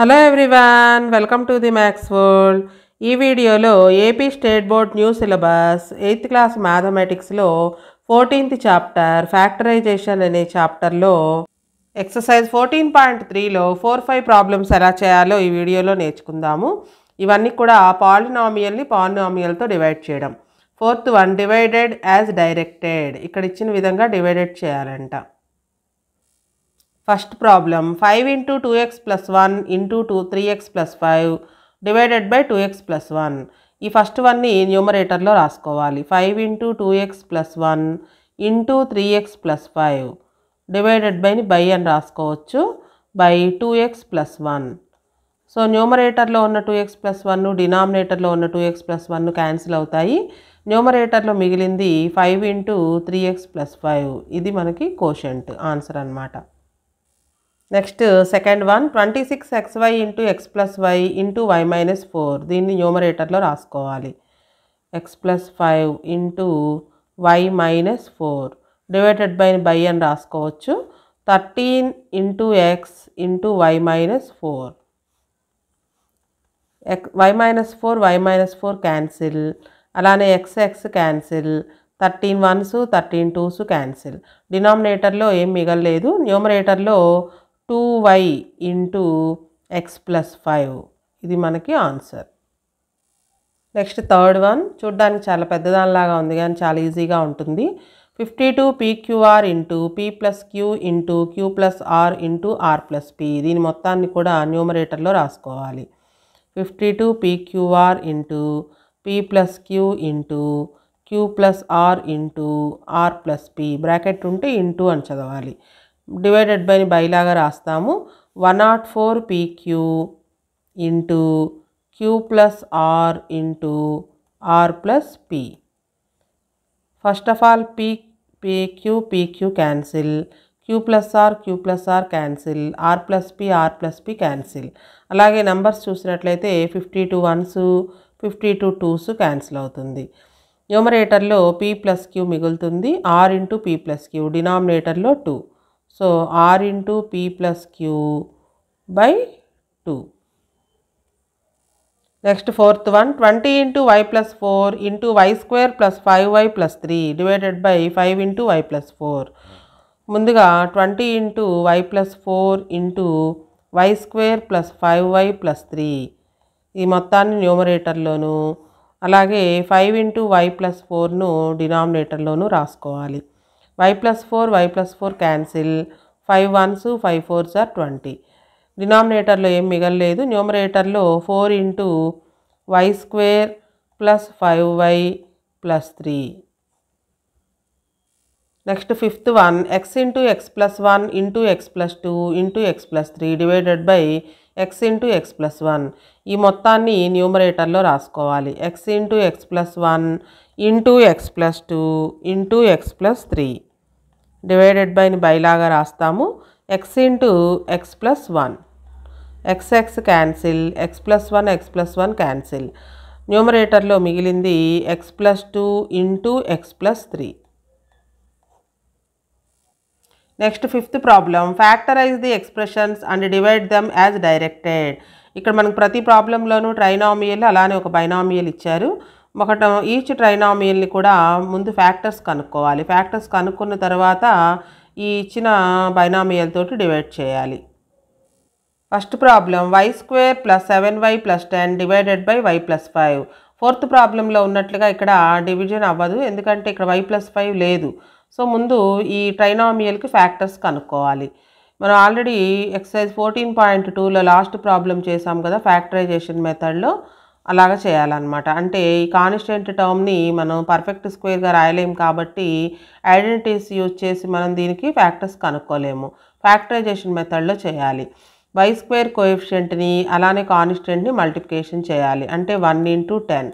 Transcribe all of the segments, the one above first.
hello everyone welcome to the max world ఈ వీడియోలో AP state board new syllabus eighth class మ్యాథమెటిక్స్లో fourteenth chapter factorization అనే చాప్టర్లో exercise fourteen point త్రీలో four five problems ఎలా చేయాలో ఈ వీడియోలో నేర్చుకుందాము ఇవన్నీ కూడా పాలినామియల్ని పాలినామియల్తో డివైడ్ చేయడం fourth one divided as directed ఇక్కడ ఇచ్చిన విధంగా డివైడెడ్ చేయాలంట first problem five into two x plus one into two three X plus five divided by two x plus one ఈ ఫస్ట్ వన్ని న్యూమరేటర్లో రాసుకోవాలి five into two x plus one into three X plus five divided బైని by అని రాసుకోవచ్చు by two x plus one so న్యూమరేటర్లో ఉన్న two x plus one డినామినేటర్లో ఉన్న two x plus one cancel అవుతాయి న్యూమరేటర్లో మిగిలింది five into three X plus five ఇది మనకి కోషంట్ ఆన్సర్ అనమాట next second one twenty six x why into x plus y into y minus four దీన్ని న్యూమరేటర్లో రాసుకోవాలి x plus five into y minus four divided by by అని రాసుకోవచ్చు thirteen into x into y minus four x y minus four y minus four cancel అలానే x x cancel thirteen ones thirteen twos cancel డినామినేటర్లో ఏం మిగలలేదు న్యూమరేటర్లో two why into x plus five ఇది మనకి answer next third one చూడ్డానికి చాలా పెద్దదానిలాగా ఉంది కానీ చాలా ఈజీగా ఉంటుంది fifty two pqr into P plus queue into q plus r into r plus p దీని మొత్తాన్ని కూడా న్యూమరేటర్లో రాసుకోవాలి fifty two pqr into P plus queue into q plus r into r plus p bracket ఉంటే into అని చదవాలి divided బైని బైలాగా రాస్తాము one naught four pq into q plus r into r plus p first of all p p q p q cancel queue plus r q plus r cancel r plus p r plus p cancel అలాగే numbers చూసినట్లయితే fifty two ones fifty two twos cancel అవుతుంది న్యూమరేటర్లో p plus q మిగులుతుంది r into P plus q డినామినేటర్లో two so r into P plus q by two next fourth one twenty into y plus four into y square plus five why plus three divided by five into y plus four ముందుగా twenty into y plus four into y square plus five why plus three ఈ మొత్తాన్ని న్యూమరేటర్లోను అలాగే five into y plus ఫోర్ను డినామినేటర్లోను రాసుకోవాలి y plus four y plus four cancel five ones five fours are twenty డినామినేటర్లో ఏం మిగలలేదు న్యూమరేటర్లో four into y square plus five why plus three next fifth one x into x plus one into x plus two into x plus three divided by x into x plus one ఈ మొత్తాన్ని న్యూమరేటర్లో రాసుకోవాలి x into x plus one into x plus two into x plus three divided బైని బైలాగా రాస్తాము x into x plus one x x cancel x plus one x plus one cancel న్యూమరేటర్లో మిగిలింది x plus two into x plus three next fifth problem factorize the expressions and divide them as directed ఇక్కడ మనకు ప్రతి ప్రాబ్లంలోనూ trinomial అలానే ఒక binomial ఇచ్చారు ఒకట each ట్రైనామియల్ని కూడా ముందు ఫ్యాక్టర్స్ కనుక్కోవాలి ఫ్యాక్టర్స్ కనుక్కున్న తర్వాత ఈ ఇచ్చిన బైనామియల్ తోటి డివైడ్ చేయాలి first problem y square plus seven y plus ten divided by y plus five fourth ప్రాబ్లంలో ఉన్నట్లుగా ఇక్కడ డివిజన్ అవ్వదు ఎందుకంటే ఇక్కడ వై ప్లస్ ఫైవ్ లేదు సో ముందు ఈ ట్రైనామియల్కి ఫ్యాక్టర్స్ కనుక్కోవాలి మనం ఆల్రెడీ ఎక్సర్సైజ్ ఫోర్టీన్ పాయింట్ టూలో లాస్ట్ ప్రాబ్లం చేసాం కదా ఫ్యాక్టరైజేషన్ మెథడ్లో అలాగ చేయాలన్నమాట అంటే ఈ కాన్స్టెంట్ టర్మ్ని మనం పర్ఫెక్ట్ స్క్వేర్గా రాయలేము కాబట్టి ఐడెంటిటీస్ యూజ్ చేసి మనం దీనికి ఫ్యాక్టర్స్ కనుక్కోలేము ఫ్యాక్టరైజేషన్ మెథడ్లో చేయాలి వై స్క్వేర్ కోఎఫిషియంట్ని అలానే కాన్స్టెంట్ని మల్టిప్లికేషన్ చేయాలి అంటే one into ten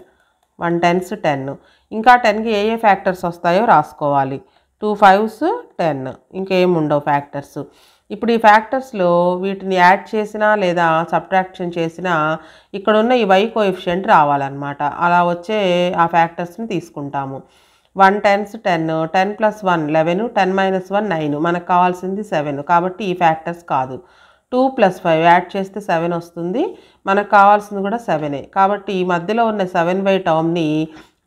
one tens ten ఇంకా టెన్కి ఏ ఏ ఫ్యాక్టర్స్ వస్తాయో రాసుకోవాలి టూ ఫైవ్స్ టెన్ ఇంకేం ఉండవు ఫ్యాక్టర్స్ ఇప్పుడు ఈ ఫ్యాక్టర్స్లో వీటిని యాడ్ చేసినా లేదా సబ్ట్రాక్షన్ చేసినా ఇక్కడ ఉన్న ఈ వై కోఎఫిషియంట్ రావాలన్నమాట అలా వచ్చే ఆ ఫ్యాక్టర్స్ని తీసుకుంటాము one tens ten ten plus one eleven ten minus one nine మనకు కావాల్సింది సెవెన్ కాబట్టి ఈ ఫ్యాక్టర్స్ కాదు టూ ప్లస్ ఫైవ్ యాడ్ చేస్తే సెవెన్ వస్తుంది మనకు కావాల్సింది కూడా సెవెనే కాబట్టి ఈ మధ్యలో ఉన్న సెవెన్ బై టర్మ్ని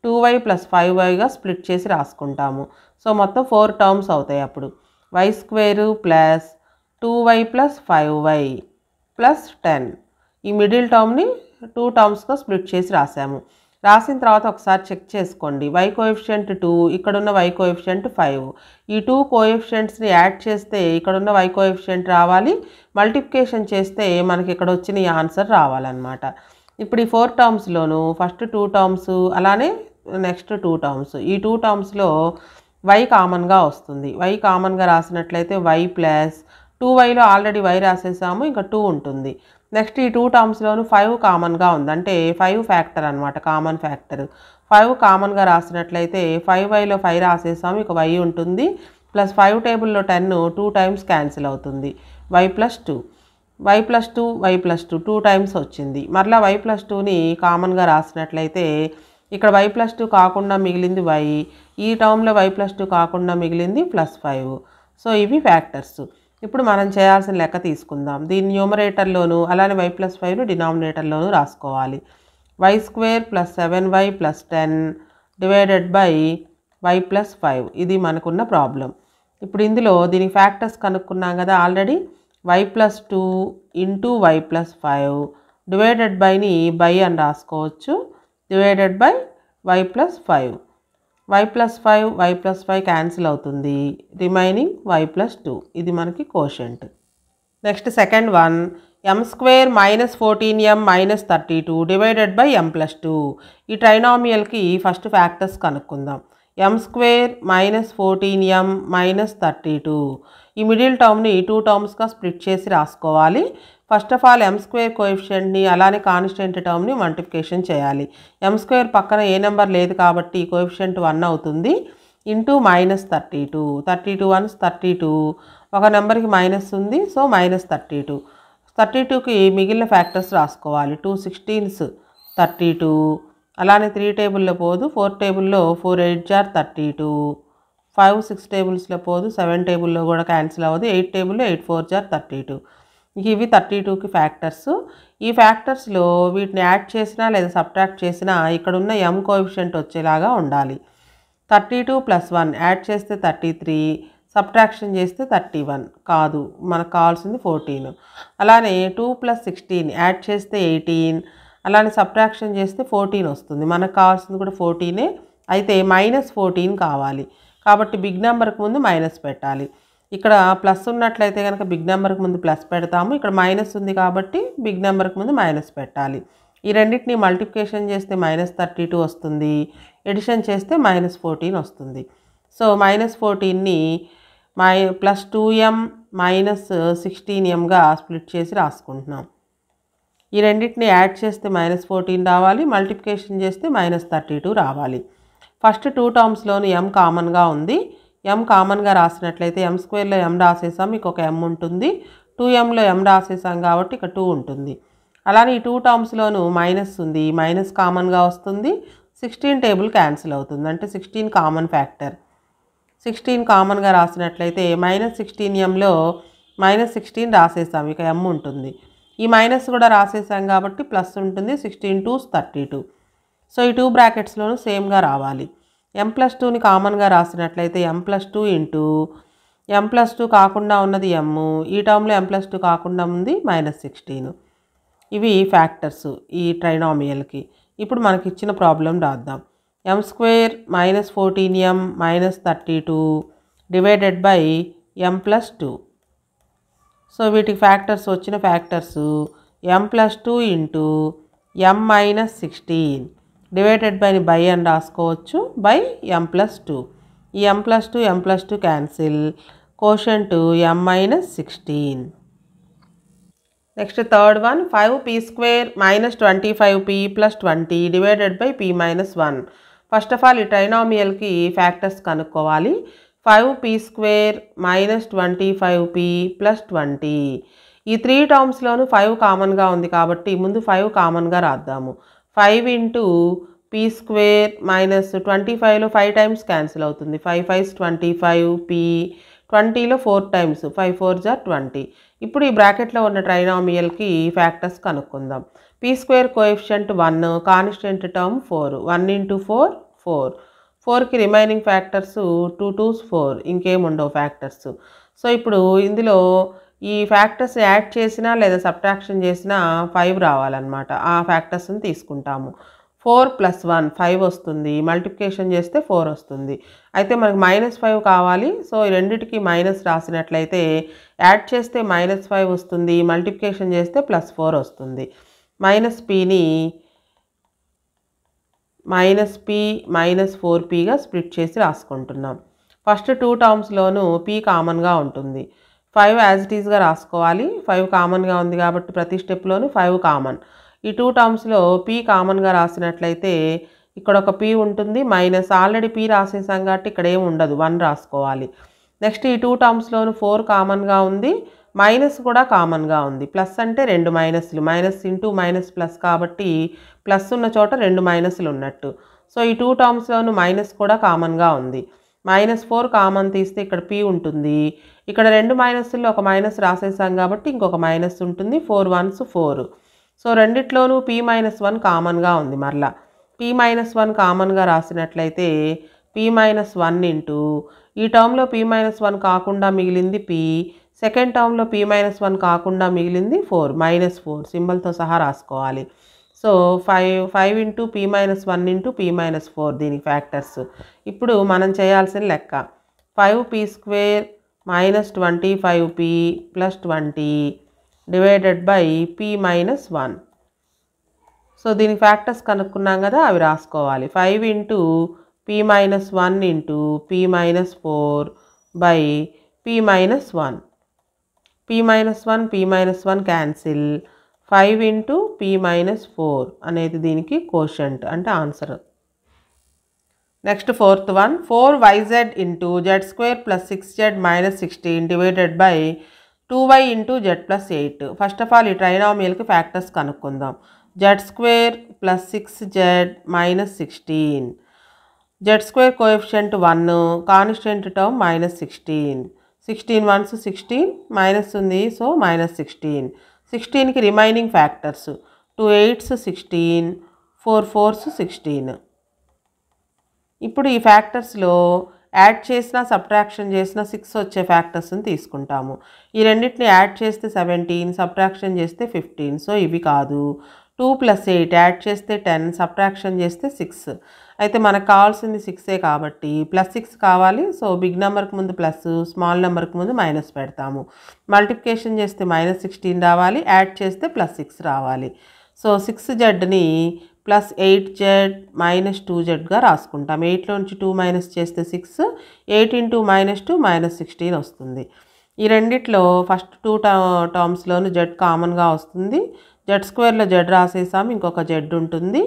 టూ వై ప్లస్ ఫైవ్ వైగా స్ప్లిట్ చేసి రాసుకుంటాము సో మొత్తం ఫోర్ టర్మ్స్ అవుతాయి అప్పుడు y square plus two y plus five why plus ten ఈ మిడిల్ టర్మ్ని టూ టర్మ్స్గా స్ప్లిట్ చేసి రాసాము రాసిన తర్వాత ఒకసారి చెక్ చేసుకోండి వై కోఎఫిషియంట్ టూ ఇక్కడున్న వై కోఎఫిషియంట్ ఫైవ్ ఈ టూ కోఎఫిషియంట్స్ని యాడ్ చేస్తే ఇక్కడున్న వై కోఎఫిషియంట్ రావాలి మల్టిప్లికేషన్ చేస్తే మనకి ఇక్కడ వచ్చిన ఈ ఆన్సర్ రావాలన్నమాట ఇప్పుడు ఈ ఫోర్ టర్మ్స్లోను ఫస్ట్ టూ టర్మ్స్ అలానే నెక్స్ట్ టూ టర్మ్స్ ఈ టూ టర్మ్స్లో వై కామన్గా వస్తుంది వై కామన్గా రాసినట్లయితే వై ప్లస్ టూ వైలో ఆల్రెడీ వై రాసేసాము ఇంకా టూ ఉంటుంది నెక్స్ట్ ఈ టూ టర్మ్స్లోనూ ఫైవ్ కామన్గా ఉంది అంటే ఫైవ్ ఫ్యాక్టర్ అనమాట కామన్ ఫ్యాక్టర్ ఫైవ్ కామన్గా రాసినట్లయితే ఫైవ్ వైలో ఫైవ్ రాసేసాము ఇక వై ఉంటుంది ప్లస్ ఫైవ్ టేబుల్లో టెన్ టూ టైమ్స్ క్యాన్సిల్ అవుతుంది y plus two y plus two y plus two two times వచ్చింది మరలా వై ప్లస్ టూని కామన్గా రాసినట్లయితే ఇక్కడ వై ప్లస్ టూ కాకుండా మిగిలింది వై ఈ టర్మ్లో వై ప్లస్ టూ కాకుండా మిగిలింది ప్లస్ ఫైవ్ సో ఇవి ఫ్యాక్టర్స్ ఇప్పుడు మనం చేయాల్సిన లెక్క తీసుకుందాం దీన్ని న్యూమరేటర్లోను అలానే వై ప్లస్ ఫైవ్ను డినామినేటర్లోను రాసుకోవాలి y square plus seven y plus ten divided by y plus five ఇది మనకున్న ప్రాబ్లం ఇప్పుడు ఇందులో దీనికి ఫ్యాక్టర్స్ కనుక్కున్నాం కదా already y plus two into y plus five divided బైని బై అని రాసుకోవచ్చు divided by y plus five why plus five why plus five cancel అవుతుంది రిమైనింగ్ వై ప్లస్ టూ ఇది మనకి quotient next second one m square minus fourteen m minus thirty two divided by m plus two ఈ ట్రైనామియల్కి first factors కనుక్కుందాం m square minus fourteen m minus thirty two ఈ middle టర్మ్ని two టర్మ్స్గా split చేసి రాసుకోవాలి first of all m square కోయిఫిషియంట్ని అలానే కాన్స్టెంట్ టర్మ్ని మల్టిఫికేషన్ చేయాలి ఎం స్క్వేర్ పక్కన ఏ నెంబర్ లేదు కాబట్టి కోయిఫిషియంట్ వన్ అవుతుంది into minus thirty two thirty two ones thirty two ఒక నెంబర్కి మైనస్ ఉంది so minus thirty two thirty టూకి మిగిలిన ఫ్యాక్టర్స్ రాసుకోవాలి టూ సిక్స్టీన్స్ థర్టీ టూ అలానే త్రీ టేబుల్లో పోదు ఫోర్ టేబుల్లో four eight are thirty two five six టేబుల్స్లో పోదు సెవెన్ టేబుల్లో కూడా క్యాన్సిల్ అవ్వదు ఎయిట్ టేబుల్లో eight four are thirty two ఇవి థర్టీ టూకి ఫ్యాక్టర్స్ ఈ ఫ్యాక్టర్స్లో వీటిని యాడ్ చేసినా లేదా సబ్ట్రాక్ట్ చేసినా ఇక్కడున్న ఎం కోఎఫిషియంట్ వచ్చేలాగా ఉండాలి thirty two plus one add చేస్తే థర్టీ త్రీ సబ్ట్రాక్షన్ చేస్తే థర్టీ వన్ కాదు మనకు కావాల్సింది ఫోర్టీన్ అలానే టూ ప్లస్ సిక్స్టీన్ యాడ్ చేస్తే ఎయిటీన్ అలానే సబ్ట్రాక్షన్ చేస్తే ఫోర్టీన్ వస్తుంది మనకు కావాల్సింది కూడా ఫోర్టీనే అయితే మైనస్ ఫోర్టీన్ కావాలి కాబట్టి బిగ్ నెంబర్కి ముందు మైనస్ పెట్టాలి ఇక్కడ ప్లస్ ఉన్నట్లయితే కనుక బిగ్ నెంబర్కి ముందు ప్లస్ పెడతాము ఇక్కడ మైనస్ ఉంది కాబట్టి బిగ్ నెంబర్కి ముందు మైనస్ పెట్టాలి ఈ రెండింటిని మల్టిప్లికేషన్ చేస్తే మైనస్ థర్టీ టూ వస్తుంది ఎడిషన్ చేస్తే మైనస్ ఫోర్టీన్ వస్తుంది సో మైనస్ ఫోర్టీన్ని మై plus two m minus sixteen ఎంగా స్ప్లిట్ చేసి రాసుకుంటున్నాం ఈ రెండింటిని యాడ్ చేస్తే మైనస్ ఫోర్టీన్ రావాలి మల్టిప్లికేషన్ చేస్తే మైనస్ థర్టీ టూ రావాలి ఫస్ట్ టూ టర్మ్స్లోని ఎం కామన్గా ఉంది ఎం కామన్గా రాసినట్లయితే ఎం స్క్వేర్లో ఎం రాసేసాం మీకు ఒక ఎం ఉంటుంది టూ ఎంలో ఎం రాసేసాం కాబట్టి ఇక టూ ఉంటుంది అలానే ఈ టూ టర్మ్స్లోనూ మైనస్ ఉంది మైనస్ కామన్గా వస్తుంది సిక్స్టీన్ టేబుల్ క్యాన్సిల్ అవుతుంది అంటే సిక్స్టీన్ కామన్ ఫ్యాక్టర్ సిక్స్టీన్ కామన్గా రాసినట్లయితే మైనస్ సిక్స్టీన్ ఎంలో మైనస్ సిక్స్టీన్ రాసేసాం ఇక ఎం ఉంటుంది ఈ మైనస్ కూడా రాసేసాం కాబట్టి ప్లస్ ఉంటుంది sixteen twos thirty two so ఈ టూ బ్రాకెట్స్లోనూ సేమ్గా రావాలి ఎం ప్లస్ టూని కామన్గా రాసినట్లయితే m plus two into m plus two కాకుండా ఉన్నది ఎమ్ ఈ టర్మ్లో ఎం ప్లస్ టూ కాకుండా ఉంది మైనస్ సిక్స్టీన్ ఇవి ఫ్యాక్టర్స్ ఈ ట్రైనామియల్కి ఇప్పుడు మనకి ఇచ్చిన ప్రాబ్లం రాద్దాం m square minus fourteen m minus thirty two divided by m plus two so వీటికి ఫ్యాక్టర్స్ వచ్చిన factors m plus two into m minus sixteen divided by by అని రాసుకోవచ్చు బై ఎం ప్లస్ టూ ఈ m plus two m plus two cancel question two m minus sixteen next third one five p square minus twenty five p plus twenty divided by p minus one first of all ఈ ట్రైనామియల్కి factors కనుక్కోవాలి five p square minus twenty five p plus twenty ఈ three టర్మ్స్లోనూ five కామన్గా ఉంది కాబట్టి ముందు five కామన్గా రాద్దాము five into P square minus twenty ఫైవ్లో ఫైవ్ టైమ్స్ క్యాన్సిల్ అవుతుంది five fives twenty five p ట్వంటీలో four times five four are twenty ఇప్పుడు ఈ బ్రాకెట్లో ఉన్న ట్రైనామియల్కి ఫ్యాక్టర్స్ కనుక్కుందాం p square coefficient one constant term four one into four four ఫోర్కి remaining factors two twos four ఇంకేముండవు ఫ్యాక్టర్స్ సో ఇప్పుడు ఇందులో ఈ ఫ్యాక్టర్స్ యాడ్ చేసినా లేదా సబ్ట్రాక్షన్ చేసినా ఫైవ్ రావాలన్నమాట ఆ ఫ్యాక్టర్స్ని తీసుకుంటాము ఫోర్ ప్లస్ వన్ ఫైవ్ వస్తుంది మల్టిప్లికేషన్ చేస్తే ఫోర్ వస్తుంది అయితే మనకు మైనస్ ఫైవ్ కావాలి సో ఈ రెండిటికి మైనస్ రాసినట్లయితే యాడ్ చేస్తే మైనస్ ఫైవ్ వస్తుంది మల్టిప్లికేషన్ చేస్తే ప్లస్ ఫోర్ వస్తుంది మైనస్ పీని మైనస్ పీ మైనస్ ఫోర్ పీగా స్ప్లిట్ చేసి రాసుకుంటున్నాం ఫస్ట్ టూ టర్మ్స్లోనూ పీ కామన్గా ఉంటుంది ఫైవ్ యాజ్ ఇట్ ఈజ్గా రాసుకోవాలి ఫైవ్ కామన్గా ఉంది కాబట్టి ప్రతి స్టెప్లోనూ ఫైవ్ కామన్ ఈ టూ టర్మ్స్లో పీ కామన్గా రాసినట్లయితే ఇక్కడ ఒక పీ ఉంటుంది మైనస్ ఆల్రెడీ పీ రాసేసాం కాబట్టి ఇక్కడ ఏమి ఉండదు వన్ రాసుకోవాలి నెక్స్ట్ ఈ టూ టర్మ్స్లోను ఫోర్ కామన్గా ఉంది మైనస్ కూడా కామన్గా ఉంది ప్లస్ అంటే రెండు మైనస్లు మైనస్ ఇంటూ మైనస్ ప్లస్ కాబట్టి ప్లస్ ఉన్న చోట రెండు మైనస్లు ఉన్నట్టు సో ఈ టూ టర్మ్స్లోను మైనస్ కూడా కామన్గా ఉంది మైనస్ ఫోర్ కామన్ తీస్తే ఇక్కడ పి ఉంటుంది ఇక్కడ రెండు మైనస్లో ఒక మైనస్ రాసేసాం కాబట్టి ఇంకొక మైనస్ ఉంటుంది ఫోర్ వన్స్ ఫోర్ సో రెండిట్లోనూ పి మైనస్ వన్ కామన్గా ఉంది మరలా పి మైనస్ వన్ కామన్గా రాసినట్లయితే పి మైనస్ వన్ ఇంటూ ఈ టర్మ్లో పి మైనస్ వన్ కాకుండా మిగిలింది పి సెకండ్ టర్మ్లో పి మైనస్ వన్ కాకుండా మిగిలింది ఫోర్ మైనస్ ఫోర్ సింబల్తో సహా రాసుకోవాలి so five five into P minus one into P minus four దీని ఫ్యాక్టర్స్ ఇప్పుడు మనం చేయాల్సిన లెక్క five p square minus twenty five p plus twenty divided by p minus one so దీని ఫ్యాక్టర్స్ కనుక్కున్నాం కదా అవి రాసుకోవాలి five into P minus one into P minus four by p minus one p minus one p minus one cancel five into p minus four అనేది దీనికి quotient అంటే answer next fourth one four y z into Z square plus six Z minus sixteen divided by two why into Z plus eight first of all ఈ ట్రైనామియల్కి factors కనుక్కుందాం z square plus six Z minus sixteen z square coefficient one constant term minus sixteen sixteen ones sixteen minus ఉంది so minus sixteen సిక్స్టీన్కి remaining factors two eights sixteen four fours sixteen ఇప్పుడు ఈ ఫ్యాక్టర్స్లో add చేసిన subtraction చేసిన six వచ్చే ఫ్యాక్టర్స్ని తీసుకుంటాము ఈ రెండింటిని యాడ్ చేస్తే సెవెంటీన్ సబ్ట్రాక్షన్ చేస్తే ఫిఫ్టీన్ సో ఇవి కాదు టూ ప్లస్ ఎయిట్ యాడ్ చేస్తే టెన్ సబ్ట్రాక్షన్ చేస్తే సిక్స్ అయితే మనకు కావాల్సింది సిక్సే కాబట్టి ప్లస్ సిక్స్ కావాలి సో బిగ్ నెంబర్కి ముందు ప్లస్ స్మాల్ నెంబర్కి ముందు మైనస్ పెడతాము మల్టిప్లికేషన్ చేస్తే మైనస్ సిక్స్టీన్ రావాలి యాడ్ చేస్తే ప్లస్ సిక్స్ రావాలి సో సిక్స్ జెడ్ని plus eight Z minus two జెడ్గా రాసుకుంటాం ఎయిట్లోంచి టూ మైనస్ చేస్తే six eight into minus two minus sixteen వస్తుంది ఈ రెండిట్లో ఫస్ట్ టూ టర్మ్స్లోనూ జెడ్ కామన్గా వస్తుంది జెడ్ స్క్వేర్లో జెడ్ రాసేసాము ఇంకొక జెడ్ ఉంటుంది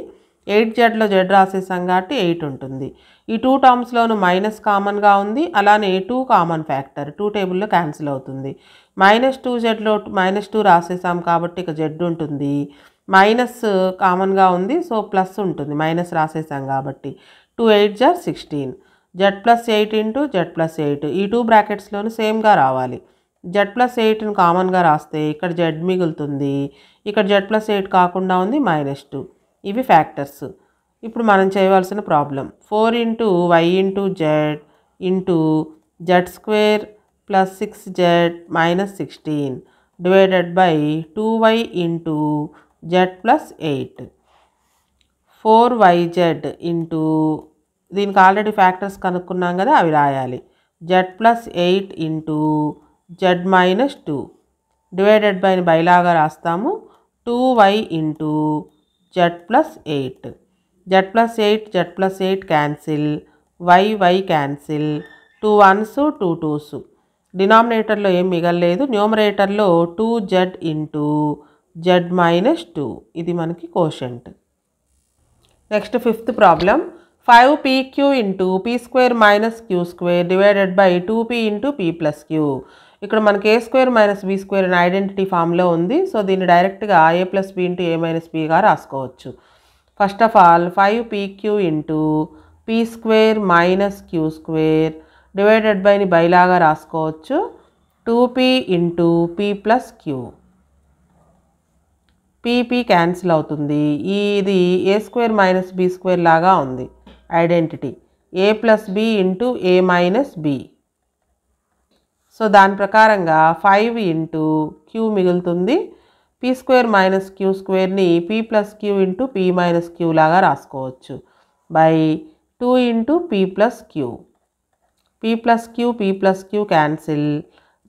ఎయిట్ జెడ్లో జెడ్ రాసేసాం కాబట్టి ఎయిట్ ఉంటుంది ఈ టూ టర్మ్స్లోనూ మైనస్ కామన్గా ఉంది అలానే టూ కామన్ ఫ్యాక్టర్ టూ టేబుల్లో క్యాన్సిల్ అవుతుంది మైనస్ టూ జెడ్లో మైనస్ టూ రాసేసాం కాబట్టి ఇక జెడ్ ఉంటుంది మైనస్ కామన్గా ఉంది సో ప్లస్ ఉంటుంది మైనస్ రాసేసాం కాబట్టి టూ ఎయిట్ జార్ sixteen Z plus eight into Z plus eight ఈ టూ బ్రాకెట్స్లోనూ సేమ్గా రావాలి జెడ్ ప్లస్ ఎయిట్ని కామన్గా రాస్తే ఇక్కడ జెడ్ మిగులుతుంది ఇక్కడ జెడ్ ప్లస్ ఎయిట్ కాకుండా ఉంది మైనస్ టూ ఇవి ఫ్యాక్టర్స్ ఇప్పుడు మనం చేయవలసిన problem four into Y into Z into Z square plus six Z minus sixteen divided by two why into Z plus eight four Y Z into దీనికి already factors కనుక్కున్నాం కదా అవి రాయాలి Z plus eight into Z minus two divided బైని బైలాగా రాస్తాము two why into Z plus eight Z plus eight Z plus eight cancel Y Y cancel two ones two twos డినామినేటర్లో ఏం మిగలలేదు న్యూమరేటర్లో two Z into Z minus two ఇది మనకి quotient next fifth problem five P Q into P square minus Q square divided by two P into P plus Q ఇక్కడ మనకి A square minus B square అనే identity ఫామ్లో ఉంది so దీన్ని డైరెక్ట్గా A plus B into A minus బిగా రాసుకోవచ్చు first of all five P Q into P square minus Q square divided బైని బైలాగా రాసుకోవచ్చు two P into P plus Q P P cancel అవుతుంది ఇది A square minus B square లాగా ఉంది identity A plus B into A minus B so దాని ప్రకారంగా five into Q మిగులుతుంది పీ స్క్వేర్ మైనస్ క్యూ స్క్వేర్ని P plus queue into P minus Q లాగా రాసుకోవచ్చు by two into P plus Q P plus Q P plus Q cancel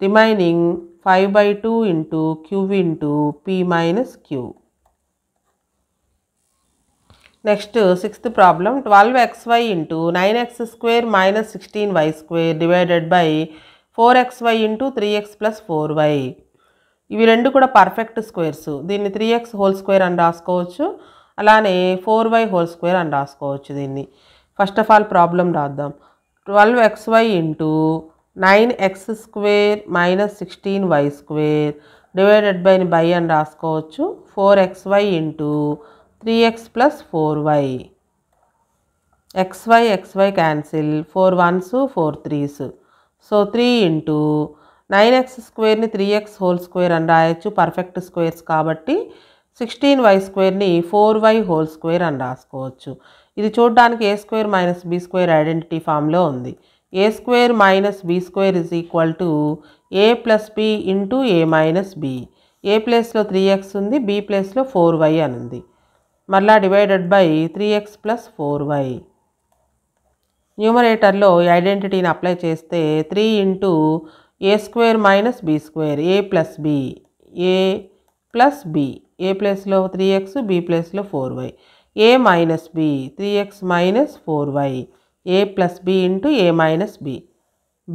remaining five by two into Q into P minus Q next sixth problem twelve X why into nine X square minus sixteen Y square divided by four X why into three X plus four Y ఇవి రెండు కూడా perfect squares దీన్ని three X whole square అని రాసుకోవచ్చు అలానే four Y whole square అని రాసుకోవచ్చు దీన్ని ఫస్ట్ ఆఫ్ ఆల్ ప్రాబ్లం రాద్దాం twelve X why into nine X square minus sixteen Y square divided by by అని రాసుకోవచ్చు four X why into three X plus four Y X Y X Y cancel four ones four threes so three into nine X square three X whole square అని రాయొచ్చు perfect squares కాబట్టి sixteen Y స్క్వేర్ని four Y whole square అని రాసుకోవచ్చు ఇది చూడడానికి ఏ square minus B square identity ఫామ్లో ఉంది A square minus B square is equal to A plus B into A minus B A ప్లేస్లో త్రీ ఎక్స్ ఉంది బీ ప్లేస్లో ఫోర్ వై అని ఉంది మరలా divided by three X plus four Y న్యూమరేటర్లో ఈ ఐడెంటిటీని అప్లై చేస్తే three into A square minus B square A plus B A plus B A ప్లస్లో త్రీ ఎక్స్ బి ప్లస్లో four Y A minus B three X minus four Y A plus B into A minus B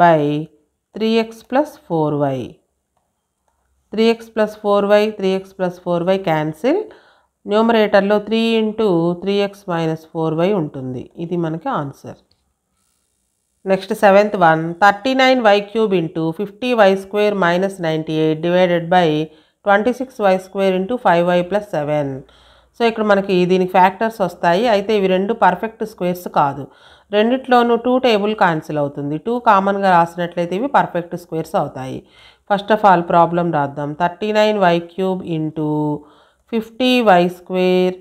by three X plus four Y three X plus four Y three X plus four Y cancel న్యూమరేటర్లో three into three X minus four Y ఉంటుంది ఇది మనకి answer next seventh one thirty nine Y cube into fifty Y square minus ninety eight divided by twenty six Y square into five why plus seven so ఇక్కడ మనకి దీనికి factors వస్తాయి అయితే ఇవి రెండు పర్ఫెక్ట్ స్క్వేర్స్ కాదు రెండిట్లోనూ టూ టేబుల్ క్యాన్సిల్ అవుతుంది టూ కామన్గా రాసినట్లయితే ఇవి పర్ఫెక్ట్ స్క్వేర్స్ అవుతాయి ఫస్ట్ ఆఫ్ ఆల్ ప్రాబ్లం రాద్దాం thirty nine Y cube into fifty Y square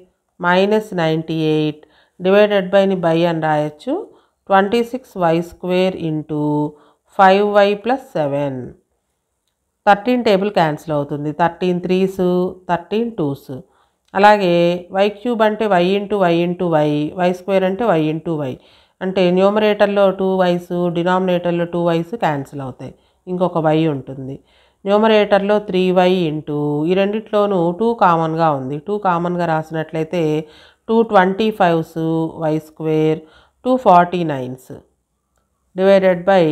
minus ninety eight divided బైని బై అని రాయొచ్చు twenty six Y square into five why plus seven thirteen table cancel అవుతుంది thirteen threes thirteen twos అలాగే Y cube అంటే Y into Y into Y Y square అంటే Y into Y అంటే న్యూమరేటర్లో two Ys డినామినేటర్లో two Ys cancel అవుతాయి ఇంకొక why ఉంటుంది న్యూమరేటర్లో త్రీ వై ఇంటూ ఈ రెండిట్లోనూ టూ కామన్గా ఉంది టూ కామన్గా రాసినట్లయితే two twenty fives Y square two forty nines divided by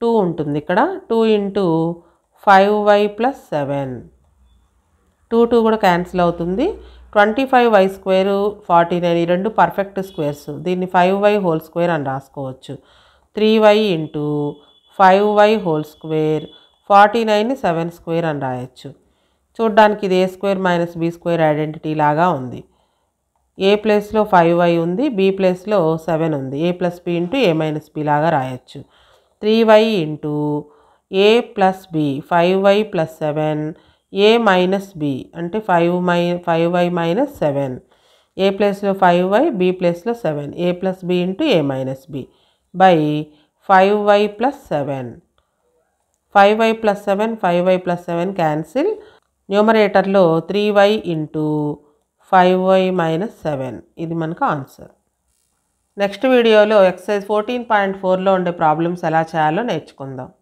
two ఉంటుంది ఇక్కడ two into five why plus seven two two కూడా క్యాన్సిల్ అవుతుంది twenty five Y square forty nine ఈ రెండు పర్ఫెక్ట్ స్క్వేర్స్ దీన్ని ఫైవ్ వై హోల్ స్క్వేర్ అని రాసుకోవచ్చు three Y into five Y whole square forty nine seven square అని రాయొచ్చు చూడ్డానికి ఇది A square minus B square identity లాగా ఉంది ఏ ప్లేస్లో ఫైవ్ వై ఉంది బి ప్లేస్లో సెవెన్ ఉంది A plus B into A minus B లాగా రాయొచ్చు three Y into A plus B five why plus seven A minus B అంటే ఫైవ్ మై five Y minus seven A ప్లేస్లో ఫైవ్ వై బి ప్లేస్లో seven A plus B into A minus B by five why plus seven five why plus seven five why plus seven cancel న్యూమరేటర్లో three Y into five Y minus seven ఇది మనకు answer next వీడియోలో exercise fourteen point ఫోర్లో ఉండే problems ఎలా చేయాలో నేర్చుకుందాం